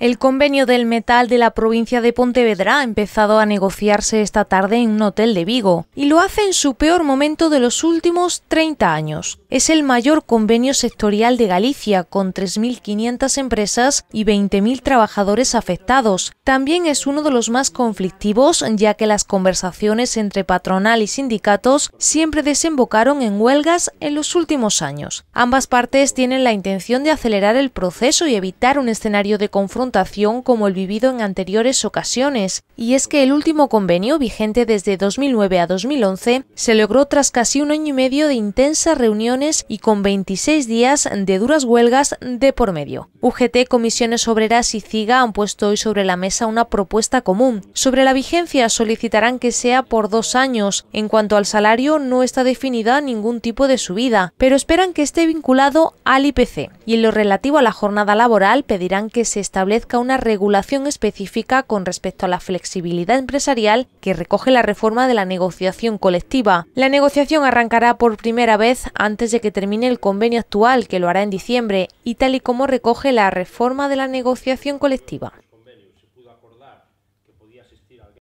El convenio del metal de la provincia de Pontevedra ha empezado a negociarse esta tarde en un hotel de Vigo y lo hace en su peor momento de los últimos 30 años. Es el mayor convenio sectorial de Galicia con 3.500 empresas y 20.000 trabajadores afectados. También es uno de los más conflictivos ya que las conversaciones entre patronal y sindicatos siempre desembocaron en huelgas en los últimos años. Ambas partes tienen la intención de acelerar el proceso y evitar un escenario de confrontación como el vivido en anteriores ocasiones, y es que el último convenio, vigente desde 2009 a 2011, se logró tras casi un año y medio de intensas reuniones y con 26 días de duras huelgas de por medio. UGT, Comisiones Obreras y CIGA han puesto hoy sobre la mesa una propuesta común. Sobre la vigencia solicitarán que sea por dos años. En cuanto al salario, no está definida ningún tipo de subida, pero esperan que esté vinculado al IPC. Y en lo relativo a la jornada laboral, pedirán que se establezca una regulación específica con respecto a la flexibilidad empresarial que recoge la reforma de la negociación colectiva. La negociación arrancará por primera vez antes de que termine el convenio actual, que lo hará en diciembre, y tal y como recoge la reforma de la negociación colectiva.